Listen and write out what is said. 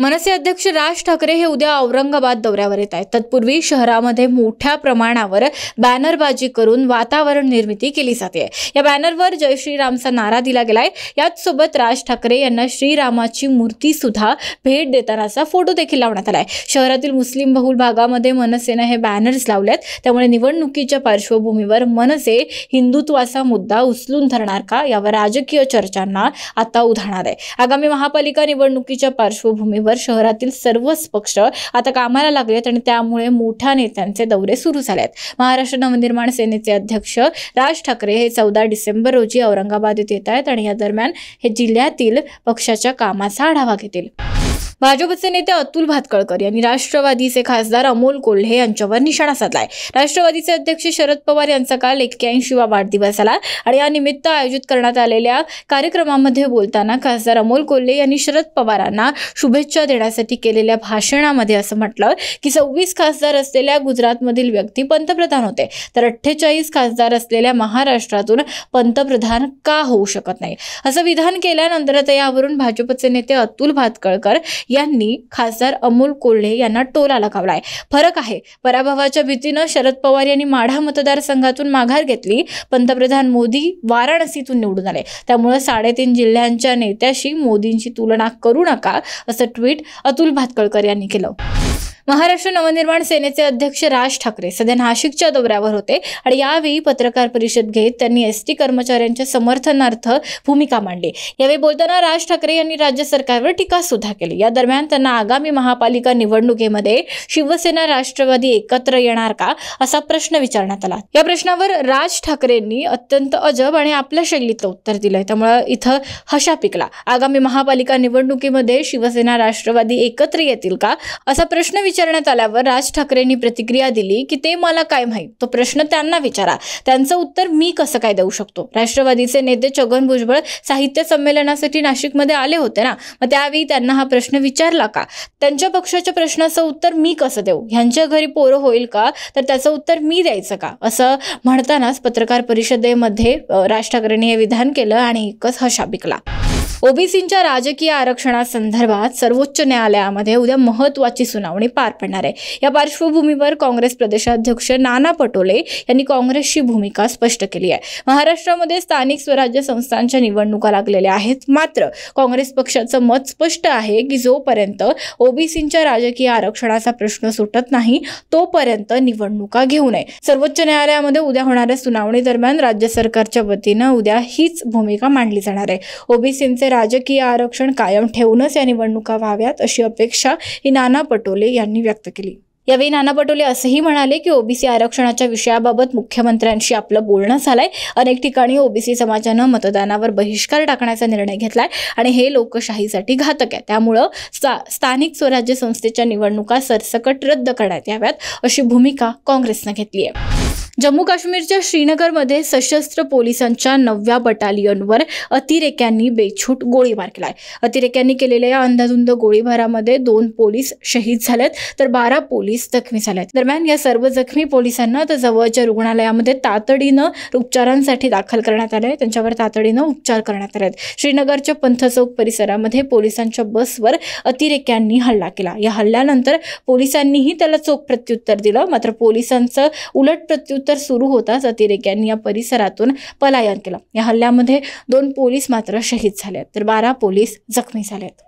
मनसे अध्यक्ष राज ठाकरे हे उद्या औरंगाबाद दौऱ्यावर येत आहेत तत्पूर्वी शहरामध्ये मोठ्या प्रमाणावर बॅनरबाजी करून वातावरण निर्मिती केली जाते या बॅनरवर जय श्रीरामचा नारा दिला गेलाय याच सोबत राज ठाकरे यांना श्रीरामाची मूर्ती सुद्धा भेट देतानाचा फोटो देखील लावण्यात आलाय शहरातील मुस्लिम बहुल भागामध्ये मनसेनं हे बॅनर्स लावलेत त्यामुळे निवडणुकीच्या पार्श्वभूमीवर मनसे हिंदुत्वाचा मुद्दा उचलून धरणार का यावर राजकीय चर्चांना आता उधाणार आहे आगामी महापालिका निवडणुकीच्या पार्श्वभूमीवर शहरातील सर्वच पक्ष आता कामाला लागलेत आणि त्यामुळे मोठ्या नेत्यांचे दौरे सुरू झाले आहेत महाराष्ट्र नवनिर्माण सेनेचे अध्यक्ष राज ठाकरे हे चौदा डिसेंबर रोजी औरंगाबाद येथे येत आहेत आणि या दरम्यान हे जिल्ह्यातील पक्षाच्या कामाचा आढावा घेतील भाजपचे नेते अतुल भातकळकर यांनी राष्ट्रवादीचे खासदार अमोल कोल्हे यांच्यावर निशाणा साधलाय राष्ट्रवादीचे अध्यक्ष शरद पवार यांचा काल एक्क्याऐंशीवा वाढदिवस आला आणि या निमित्त आयोजित करण्यात आलेल्या कार्यक्रमामध्ये बोलताना खासदार अमोल कोल्हे यांनी शरद पवारांना शुभेच्छा देण्यासाठी केलेल्या भाषणामध्ये असं म्हटलं की सव्वीस खासदार असलेल्या गुजरातमधील व्यक्ती पंतप्रधान होते तर अठ्ठेचाळीस खासदार असलेल्या महाराष्ट्रातून पंतप्रधान का होऊ शकत नाही असं विधान केल्यानंतर यावरून भाजपचे नेते अतुल भातकळकर यांनी खासदार अमोल कोल्हे यांना टोला लगावला आहे फरक आहे पराभवाच्या भीतीनं शरद पवार यांनी माढा मतदारसंघातून माघार घेतली पंतप्रधान मोदी वाराणसीतून निवडून आले त्यामुळे साडेतीन जिल्ह्यांच्या नेत्याशी मोदींची तुलना करू नका असं ट्विट अतुल भातकळकर यांनी केलं महाराष्ट्र नवनिर्माण सेनेचे अध्यक्ष राज ठाकरे सध्या नाशिकच्या दौऱ्यावर होते आणि यावेळी पत्रकार परिषद घेत त्यांनी एस टी कर्मचाऱ्यांच्या समर्थनार्थ भूमिका मांडली यावेळी बोलताना राज ठाकरे यांनी राज्य सरकारवर टीका सुद्धा केली या दरम्यान त्यांना आगामी महापालिका निवडणुकीमध्ये शिवसेना राष्ट्रवादी एकत्र येणार का असा प्रश्न विचारण्यात आला या प्रश्नावर राज ठाकरेंनी अत्यंत अजब आणि आपल्या शैलीतलं उत्तर दिलंय त्यामुळे इथं हशा पिकला आगामी महापालिका निवडणुकीमध्ये शिवसेना राष्ट्रवादी एकत्र येतील का असा प्रश्न विचार विचारण्यात आल्यावर राज ठाकरेंनी प्रतिक्रिया दिली की ते मला काय माहीत तो प्रश्न त्यांना विचारा त्यांचं उत्तर मी कसं काय देऊ शकतो राष्ट्रवादीचे नेते छगन भुजबळ साहित्य संमेलनासाठी नाशिकमध्ये आले होते ना मग त्यावेळी त्यांना हा प्रश्न विचारला का त्यांच्या पक्षाच्या प्रश्नाचं उत्तर मी कसं देऊ ह्यांच्या घरी पोरं होईल का तर त्याचं उत्तर मी द्यायचं का असं म्हणतानाच पत्रकार परिषदेमध्ये राज ठाकरेंनी हे विधान केलं आणि एकच हशा पिकला ओबीसींच्या राजकीय आरक्षणासंदर्भात सर्वोच्च न्यायालयामध्ये उद्या महत्त्वाची सुनावणी पार पडणार आहे या पार्श्वभूमीवर काँग्रेस प्रदेशाध्यक्ष नाना पटोले यांनी काँग्रेसची भूमिका स्पष्ट केली आहे महाराष्ट्रामध्ये स्थानिक स्वराज्य संस्थांच्या निवडणुका लागलेल्या आहेत मात्र काँग्रेस पक्षाचं मत स्पष्ट आहे की जोपर्यंत ओबीसींच्या राजकीय आरक्षणाचा प्रश्न सुटत नाही तोपर्यंत निवडणुका घेऊ नये सर्वोच्च न्यायालयामध्ये उद्या होणाऱ्या सुनावणी दरम्यान राज्य सरकारच्या वतीनं उद्या हीच भूमिका मांडली जाणार आहे ओबीसींचे राजकीय आरक्षण कायम ठेवूनच या निवडणुका व्हाव्यात अशी अपेक्षा ही नाना पटोले यांनी व्यक्त केली यावेळी नाना पटोले असंही म्हणाले की ओबीसी आरक्षणाच्या विषयाबाबत मुख्यमंत्र्यांशी आपलं बोलणं झालंय अनेक ठिकाणी ओबीसी समाजानं मतदानावर बहिष्कार टाकण्याचा निर्णय घेतलाय आणि हे लोकशाहीसाठी घातक आहे त्यामुळं स्थानिक स्वराज्य संस्थेच्या निवडणुका सरसकट रद्द करण्यात याव्यात अशी भूमिका काँग्रेसनं घेतली आहे जम्मू काश्मीरच्या श्रीनगरमध्ये सशस्त्र पोलिसांच्या नवव्या बटालियनवर अतिरेक्यांनी बेछूट गोळीबार केला आहे अतिरेक्यांनी केलेल्या या अंधाधुंद गोळीबारामध्ये दोन पोलीस शहीद झालेत तर बारा पोलीस जखमी झालेत दरम्यान या सर्व जखमी पोलिसांना तर जवळच्या रुग्णालयामध्ये तातडीनं उपचारांसाठी दाखल करण्यात आले त्यांच्यावर तातडीनं उपचार करण्यात आले श्रीनगरच्या पंथचौक परिसरामध्ये पोलिसांच्या बसवर अतिरेक्यांनी हल्ला केला या हल्ल्यानंतर पोलिसांनीही त्याला चोख प्रत्युत्तर दिलं मात्र पोलिसांचं उलट प्रत्युत्तर प्रत्युत्तर सुरू होताच अतिरेक्यांनी या परिसरातून पलायन केलं या हल्ल्यामध्ये दोन पोलीस मात्र शहीद झाले तर बारा पोलीस जखमी आहेत